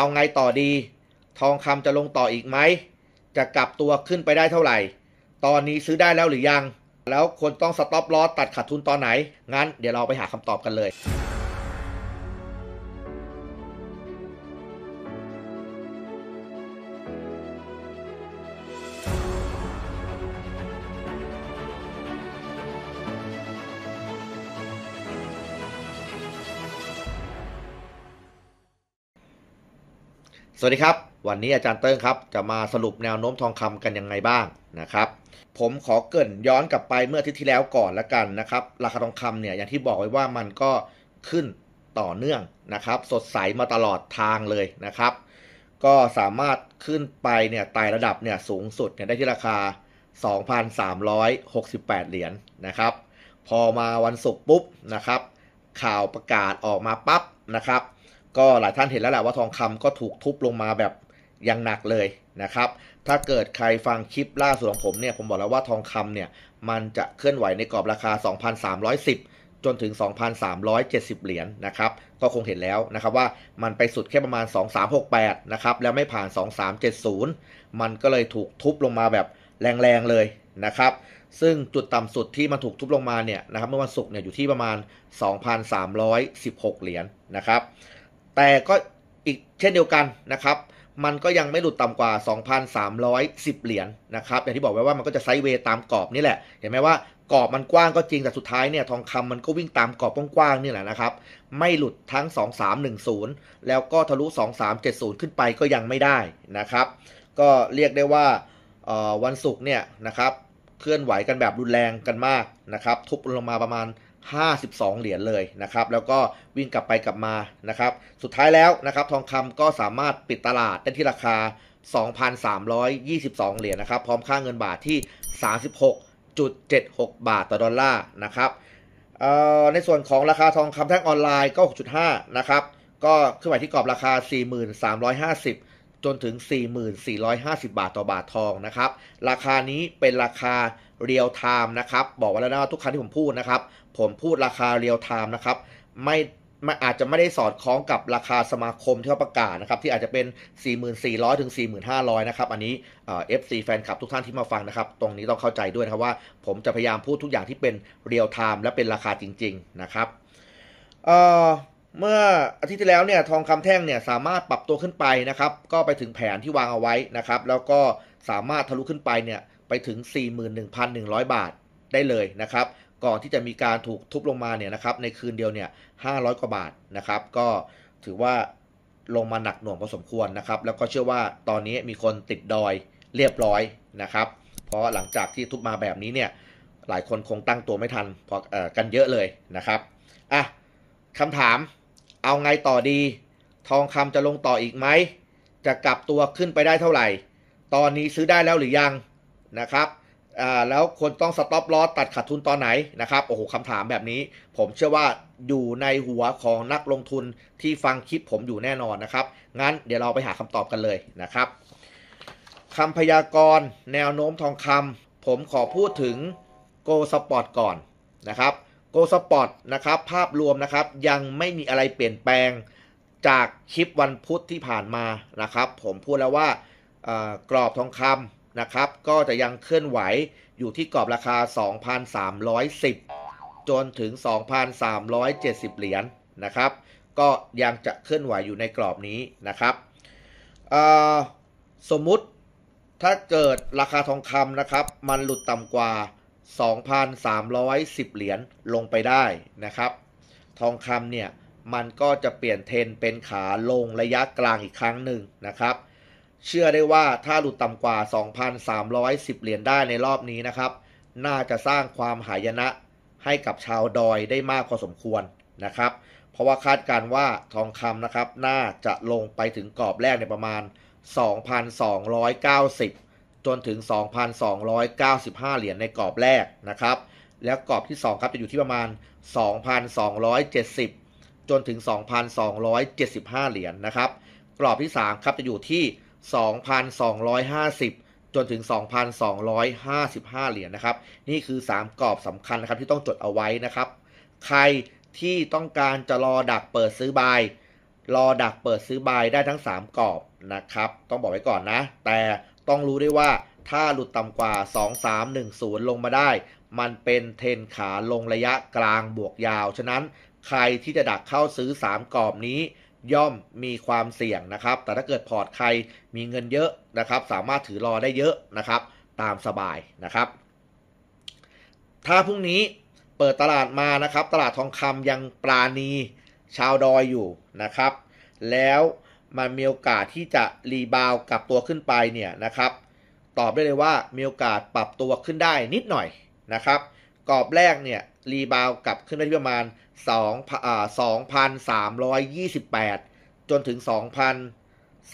เอาไงต่อดี ทองคำจะลงต่ออีกไหม จะกลับตัวขึ้นไปได้เท่าไหร่ ตอนนี้ซื้อได้แล้วหรือยัง แล้วควรต้องสต็อปลอสตัดขาดทุนตอนไหน งั้นเดี๋ยวเราไปหาคำตอบกันเลยสวัสดีครับ วันนี้อาจารย์เติ้งครับจะมาสรุปแนวโน้มทองคำกันยังไงบ้างนะครับ ผมขอเกินย้อนกลับไปเมื่ออาทิตย์ที่แล้วก่อนละกันนะครับราคาทองคำเนี่ยอย่างที่บอกไว้ว่ามันก็ขึ้นต่อเนื่องนะครับ สดใสมาตลอดทางเลยนะครับ ก็สามารถขึ้นไปเนี่ยไต่ระดับเนี่ยสูงสุดเนี่ยได้ที่ราคา 2,368 เหรียญนนะครับ พอมาวันศุกร์ปุ๊บนะครับ ข่าวประกาศออกมาปั๊บนะครับก็หลายท่านเห็นแล้วแหละว่าทองคำก็ถูกทุบลงมาแบบอย่างหนักเลยนะครับ ถ้าเกิดใครฟังคลิปล่าสุดของผมเนี่ย ผมบอกแล้วว่าทองคำเนี่ยมันจะเคลื่อนไหวในกรอบราคา 2,310 จนถึง 2,370 เหรียญนนะครับ ก็คงเห็นแล้วนะครับว่ามันไปสุดแค่ประมาณ 2,368นะครับแล้วไม่ผ่าน 2,370 มันก็เลยถูกทุบลงมาแบบแรงๆเลยนะครับ ซึ่งจุดต่ำสุดที่มันถูกทุบลงมาเนี่ยนะครับเมื่อวันศุกร์เนี่ยอยู่ที่ประมาณ 2,316 เหรียญนนะครับแต่ก็อีกเช่นเดียวกันนะครับมันก็ยังไม่หลุดต่ำกว่า 2,310 เหรียญนนะครับอย่างที่บอกไว้ว่ามันก็จะไซด์เวย์ตามกรอบนี่แหละเห็นไหมว่ากรอบมันกว้างก็จริงแต่สุดท้ายเนี่ยทองคำมันก็วิ่งตามกรอบกว้างๆนี่แหละนะครับ ไม่หลุดทั้ง 2310 แล้วก็ทะลุ 2370 ขึ้นไปก็ยังไม่ได้นะครับก็เรียกได้ว่าวันศุกร์เนี่ยนะครับเคลื่อนไหวกันแบบรุนแรงกันมากนะครับทุบลงมาประมาณ52 เหรียญเลยนะครับ แล้วก็วิ่งกลับไปกลับมานะครับ สุดท้ายแล้วนะครับทองคำก็สามารถปิดตลาด ได้ที่ราคา 2,322 เหรียญนะครับ พร้อมค่าเงินบาทที่ 36.76 บาทต่อดอลลาร์นะครับในส่วนของราคาทองคำแท่งออนไลน์ก็ 6.5 นะครับ ก็ขึ้นไปที่กรอบราคา 4,350จนถึง 4 4 5 0 บาทต่อบาททองนะครับราคานี้เป็นราคาเรียลไทม์นะครับบอกไว้แล้วนะว่าทุกครั้งที่ผมพูดนะครับ ผมพูดราคาเรียลไทม์นะครับไม่มอาจจะไม่ได้สอดคล้องกับราคาสมาคม ที่เขาประกาศนะครับที่อาจจะเป็น 4,400ถึง4,500นะครับอันนี้เอฟซีแฟนคลับทุกท่านที่มาฟังนะครับตรงนี้ต้องเข้าใจด้วยนะครับว่า ผมจะพยายามพูดทุกอย่างที่เป็นเรียลไทม์และเป็นราคาจริงๆนะครับเอ่อเมื่ออาทิตย์ที่แล้วเนี่ยทองคำแท่งเนี่ยสามารถปรับตัวขึ้นไปนะครับ ก็ไปถึงแผนที่วางเอาไว้นะครับ แล้วก็สามารถทะลุขึ้นไปเนี่ยไปถึง 41,100 บาทได้เลยนะครับ ก่อนที่จะมีการถูกทุบลงมาเนี่ยนะครับในคืนเดียวเนี่ย500 กว่าบาทนะครับ ก็ถือว่าลงมาหนักหน่วงพอสมควรนะครับ แล้วก็เชื่อว่าตอนนี้มีคนติดดอยเรียบร้อยนะครับ เพราะหลังจากที่ทุบมาแบบนี้เนี่ยหลายคนคงตั้งตัวไม่ทันพออกันเยอะเลยนะครับอ่ะคำถามเอาไงต่อดี ทองคำจะลงต่ออีกไหม จะกลับตัวขึ้นไปได้เท่าไหร่ ตอนนี้ซื้อได้แล้วหรือยังนะครับแล้วควรต้องสต็อปลอตตัดขาดทุนตอนไหนนะครับโอ้โหคำถามแบบนี้ ผมเชื่อว่าอยู่ในหัวของนักลงทุนที่ฟังคลิปผมอยู่แน่นอนนะครับงั้นเดี๋ยวเราไปหาคำตอบกันเลยนะครับคำพยากรณ์แนวโน้มทองคำผมขอพูดถึงโกสปอร์ตก่อนนะครับโกสปอตนะครับภาพรวมนะครับยังไม่มีอะไรเปลี่ยนแปลงจากคลิปวันพุธที่ผ่านมานะครับ ผมพูดแล้วว่ากรอบทองคำนะครับก็จะยังเคลื่อนไหวอยู่ที่กรอบราคา 2,310 จนถึง 2,370 เหรียญนนะครับก็ยังจะเคลื่อนไหวอยู่ในกรอบนี้นะครับสมมุติถ้าเกิดราคาทองคำนะครับมันหลุดต่ำกว่า2,310 เหรียญลงไปได้นะครับ ทองคำเนี่ย มันก็จะเปลี่ยนเทนเป็นขาลงระยะกลางอีกครั้งหนึ่งนะครับ เชื่อได้ว่าถ้าหลุดต่ำกว่า 2,310 เหรียญได้ในรอบนี้นะครับ น่าจะสร้างความหายนะให้กับชาวดอยได้มากพอสมควรนะครับ เพราะว่าคาดการว่าทองคำนะครับน่าจะลงไปถึงกรอบแรกในประมาณ 2,290จนถึง 2,295 เหรียญในกรอบแรกนะครับ แล้วกรอบที่2ครับจะอยู่ที่ประมาณ2,270จนถึง 2,275เหรียญนะครับ กรอบที่3ครับจะอยู่ที่2,250จนถึง 2,255 เหรียญนะครับ นี่คือ 3กรอบสำคัญนะครับที่ต้องจดเอาไว้นะครับ ใครที่ต้องการจะรอดักเปิดซื้อบาย รอดักเปิดซื้อบายได้ทั้ง 3 กรอบนะครับ ต้องบอกไว้ก่อนนะ แต่ต้องรู้ได้ว่าถ้าหลุดต่ำกว่า 2310 ลงมาได้ มันเป็นเทนขาลงระยะกลางบวกยาว ฉะนั้นใครที่จะดักเข้าซื้อ 3กรอบนี้ย่อมมีความเสี่ยงนะครับ แต่ถ้าเกิดพอร์ตใครมีเงินเยอะนะครับ สามารถถือรอได้เยอะนะครับตามสบายนะครับ ถ้าพรุ่งนี้เปิดตลาดมานะครับ ตลาดทองคำยังปราณีชาวดอยอยู่นะครับ แล้วมันมีโอกาสที่จะรีบาวกลับตัวขึ้นไปเนี่ยนะครับตอบได้เลยว่ามีโอกาสปรับตัวขึ้นได้นิดหน่อยนะครับ กรอบแรกเนี่ยรีบาวกลับขึ้นได้ที่ประมาณ2อ่ิ2,328 จนถึง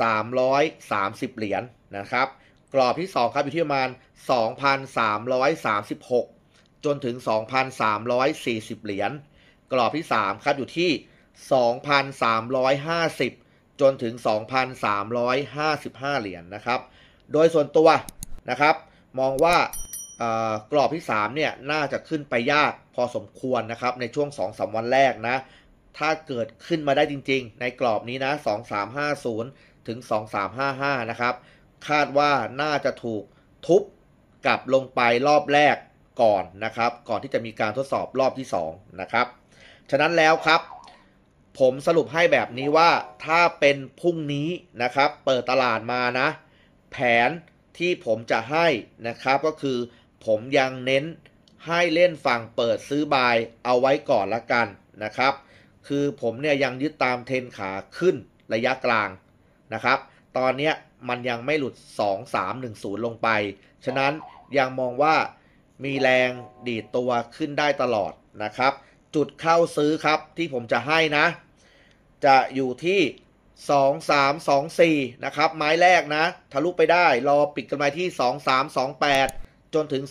2,330เหรียญนนะครับกรอบที่ 2ครับ อยู่ที่ประมาณ 2,336 จนถึง 2,340เหรียญกรอบที่ 3ครับอยู่ที่2,350จนถึง 2,355 เหรียญนนะครับ โดยส่วนตัวนะครับ มองว่ากรอบที่ 3 เนี่ยน่าจะขึ้นไปยาก พอสมควรนะครับ ในช่วง 2-3 วันแรกนะ ถ้าเกิดขึ้นมาได้จริงๆ ในกรอบนี้นะ 2350 ถึง 2355 นะครับคาดว่าน่าจะถูกทุบกลับลงไปรอบแรกก่อนนะครับ ก่อนที่จะมีการทดสอบรอบที่2นะครับ ฉะนั้นแล้วครับผมสรุปให้แบบนี้ว่าถ้าเป็นพรุ่งนี้นะครับเปิดตลาดมานะ แผนที่ผมจะให้นะครับก็คือ ผมยังเน้นให้เล่นฝั่งเปิดซื้อบายเอาไว้ก่อนละกันนะครับ คือผมเนี่ยยังยึดตามเทนขาขึ้นระยะกลางนะครับ ตอนนี้มันยังไม่หลุด 2310 ลงไป ฉะนั้นยังมองว่ามีแรงดีดตัวขึ้นได้ตลอดนะครับ จุดเข้าซื้อครับที่ผมจะให้นะจะ อยู่ที่ 2324 นะครับ ไม้แรกนะ ทะลุไปได้ รอปิดกันไปที่2328 จนถึง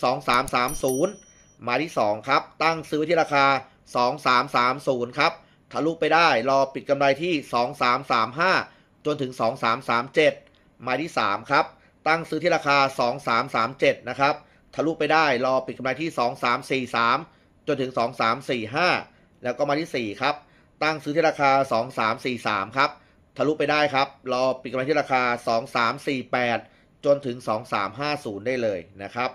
2330ไม้ที่ 2 ครับ ตั้งซื้อที่ราคา2330ครับ ทะลุไปได้ รอปิดกำไรที่ 2335 จนถึง 2337ไม้ที่ 3 ครับ ตั้งซื้อที่ราคา 2337 นะครับ ทะลุไปได้ รอปิดกำไรที่ 2343 จนถึง 2345 แล้วก็มาที่ 4 ครับตั้งซื้อที่ราคา 2343 ครับ ทะลุไปได้ครับ รอปิดกำไรที่ราคา 2348 จนถึง 2350 ได้เลยนะครับ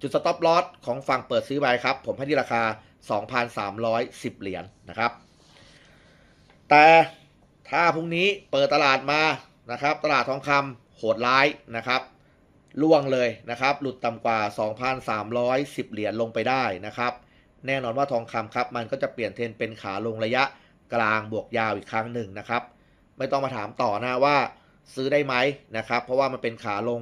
จุดสต็อปลอสของฝั่งเปิดซื้อไปครับ ผมให้ที่ราคา 2,310 เหรียญนนะครับ แต่ถ้าพรุ่งนี้เปิดตลาดมา นะครับ ตลาดทองคำโหดร้ายนะครับล่วงเลยนะครับ หลุดต่ำกว่า 2,310 เหรียญ ลงไปได้นะครับ แน่นอนว่าทองคำครับ มันก็จะเปลี่ยนเทรนเป็นขาลงระยะกลางบวกยาวอีกครั้งหนึ่งนะครับไม่ต้องมาถามต่อนะว่าซื้อได้ไหมนะครับเพราะว่ามันเป็นขาลง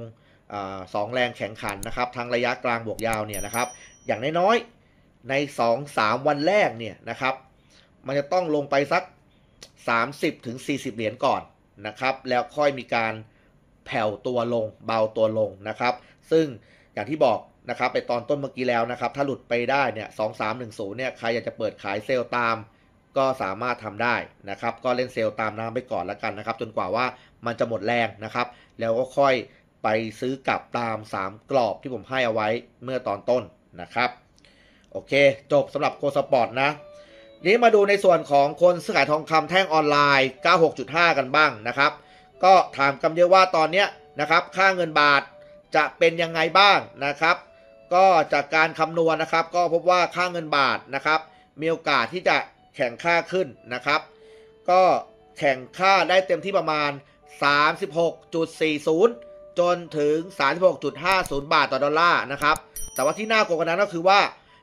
อสองแรงแข็งขันนะครับ ทั้งระยะกลางบวกยาวเนี่ยนะครับอย่างน้อยๆ ใน 2-3 วันแรกเนี่ยนะครับมันจะต้องลงไปสัก 30-40 เหรียญก่อนนะครับ แล้วค่อยมีการแผ่วตัวลงเบาตัวลงนะครับ ซึ่ง อย่างที่บอกนะครับไปตอนต้นเมื่อกี้แล้วนะครับถ้าหลุดไปได้เนี่ยสองสามหนึ่งศูนย์เนี่ยใครอยากจะเปิดขายเซลล์ตามก็สามารถทำได้นะครับ ก็เล่นเซลล์ตามน้ำไปก่อนแล้วกันนะครับ จนกว่าว่ามันจะหมดแรงนะครับ แล้วก็ค่อยไปซื้อกลับตาม 3กรอบที่ผมให้เอาไว้เมื่อตอนต้นนะครับ โอเคจบสำหรับโคสปอร์ตนะ นี้มาดูในส่วนของคนซื้อขายทองคำแท่งออนไลน์ 96.5 กันบ้างนะครับ ก็ถามกันเยอะว่าตอนนี้นะครับค่าเงินบาทจะเป็นยังไงบ้างนะครับ ก็จากการคำนวณนะครับ ก็พบว่าค่าเงินบาทนะครับ มีโอกาสที่จะแข่งค่าขึ้นนะครับ ก็แข่งค่าได้เต็มที่ประมาณ 36.40 จนถึง 36.50 บาทต่อดอลลาร์นะครับ แต่ว่าที่น่ากลัวกว่านั้นก็คือว่า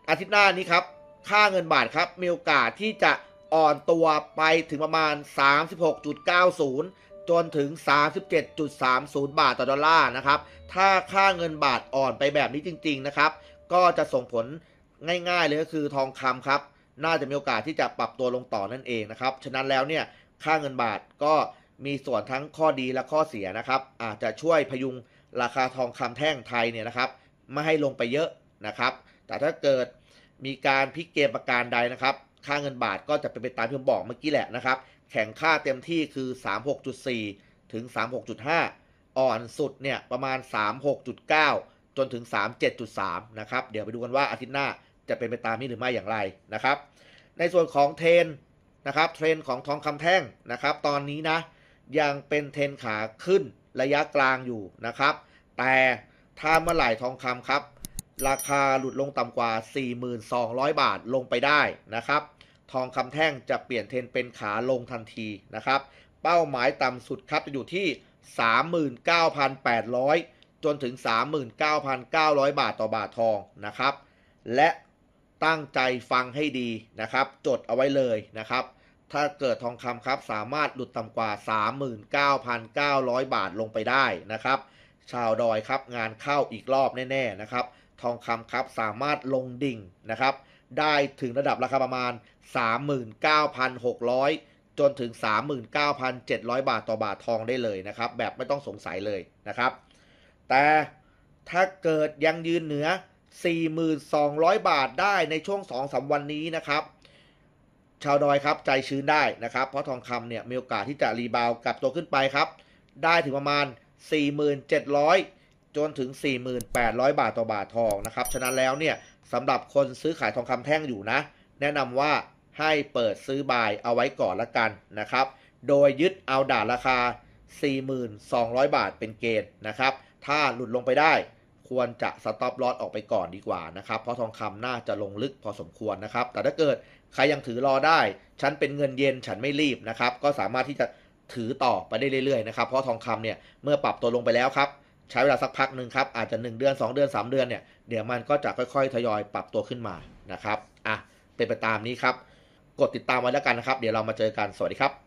อาทิตย์หน้านี้ครับค่าเงินบาทครับมีโอกาสที่จะอ่อนตัวไปถึงประมาณ 36.90 จนถึง 37.30 บาทต่อดอลลาร์นะครับ ถ้าค่าเงินบาทอ่อนไปแบบนี้จริง ๆนะครับ ก็จะส่งผลง่ายๆเลยก็คือทองคำครับน่าจะมีโอกาสที่จะปรับตัวลงต่อนั่นเองนะครับ ฉะนั้นแล้วเนี่ยค่าเงินบาทก็มีส่วนทั้งข้อดีและข้อเสียนะครับ อาจจะช่วยพยุงราคาทองคำแท่งไทยเนี่ยนะครับ ไม่ให้ลงไปเยอะนะครับ แต่ถ้าเกิดมีการพลิกเกมประการใดนะครับค่าเงินบาทก็จะเป็นไปตามที่ผมบอกเมื่อกี้แหละนะครับ แข็งค่าเต็มที่คือ 36.4 ถึง 36.5 อ่อนสุดเนี่ยประมาณ 36.9 จนถึง37.3นะครับเดี๋ยวไปดูกันว่าอาทิตย์หน้าจะเป็นไปตามนี้หรือไม่อย่างไรนะครับ ในส่วนของเทรนนะครับเทรนของทองคำแท่งนะครับตอนนี้นะยังเป็นเทรนขาขึ้นระยะกลางอยู่นะครับ แต่ถ้าเมื่อไหร่ทองคำครับ ราคาหลุดลงต่ำกว่า 4,200 บาทลงไปได้นะครับ ทองคำแท่งจะเปลี่ยนเทรนเป็นขาลงทันทีนะครับ เป้าหมายต่ำสุดครับจะอยู่ที่ 39,800 จนถึง 39,900 บาทต่อบาททองนะครับและตั้งใจฟังให้ดีนะครับ จดเอาไว้เลยนะครับ ถ้าเกิดทองคำครับสามารถหลุดต่ำกว่า 39,900 บาทลงไปได้นะครับ ชาวดอยครับงานเข้าอีกรอบแน่ๆนะครับ ทองคำครับสามารถลงดิ่งนะครับ ได้ถึงระดับราคาประมาณ 39,600 จนถึง 39,700 บาทต่อบาททองได้เลยนะครับ แบบไม่ต้องสงสัยเลยนะครับ แต่ถ้าเกิดยังยืนเหนือ4,200 บาทได้ในช่วง 2-3 วันนี้นะครับชาวดอยครับใจชื้นได้นะครับเพราะทองคำเนี่ยมีโอกาสที่จะรีบาวกลับตัวขึ้นไปครับ ได้ถึงประมาณ 4,700 จนถึง 4,800 บาทต่อบาททองนะครับฉะนั้นแล้วเนี่ยสำหรับคนซื้อขายทองคำแท่งอยู่นะ แนะนำว่าให้เปิดซื้อบายเอาไว้ก่อนละกันนะครับโดยยึดเอาด่านราคา 4,200 บาทเป็นเกณฑ์นะครับถ้าหลุดลงไปได้ควรจะสต็อปลอสออกไปก่อนดีกว่านะครับเพราะทองคำน่าจะลงลึกพอสมควรนะครับ แต่ถ้าเกิดใครยังถือรอได้ ฉันเป็นเงินเย็นฉันไม่รีบนะครับก็สามารถที่จะถือต่อไปได้เรื่อยๆนะครับเพราะทองคำเนี่ยเมื่อปรับตัวลงไปแล้วครับใช้เวลาสักพักหนึ่งครับอาจจะ 1 เดือน 2 เดือน 3 เดือนเนี่ยเดี๋ยวมันก็จะค่อยๆ ทยอยปรับตัวขึ้นมานะครับอ่ะเป็นไปตามนี้ครับ กดติดตามไว้แล้วกันนะครับเดี๋ยวเรามาเจอกันสวัสดีครับ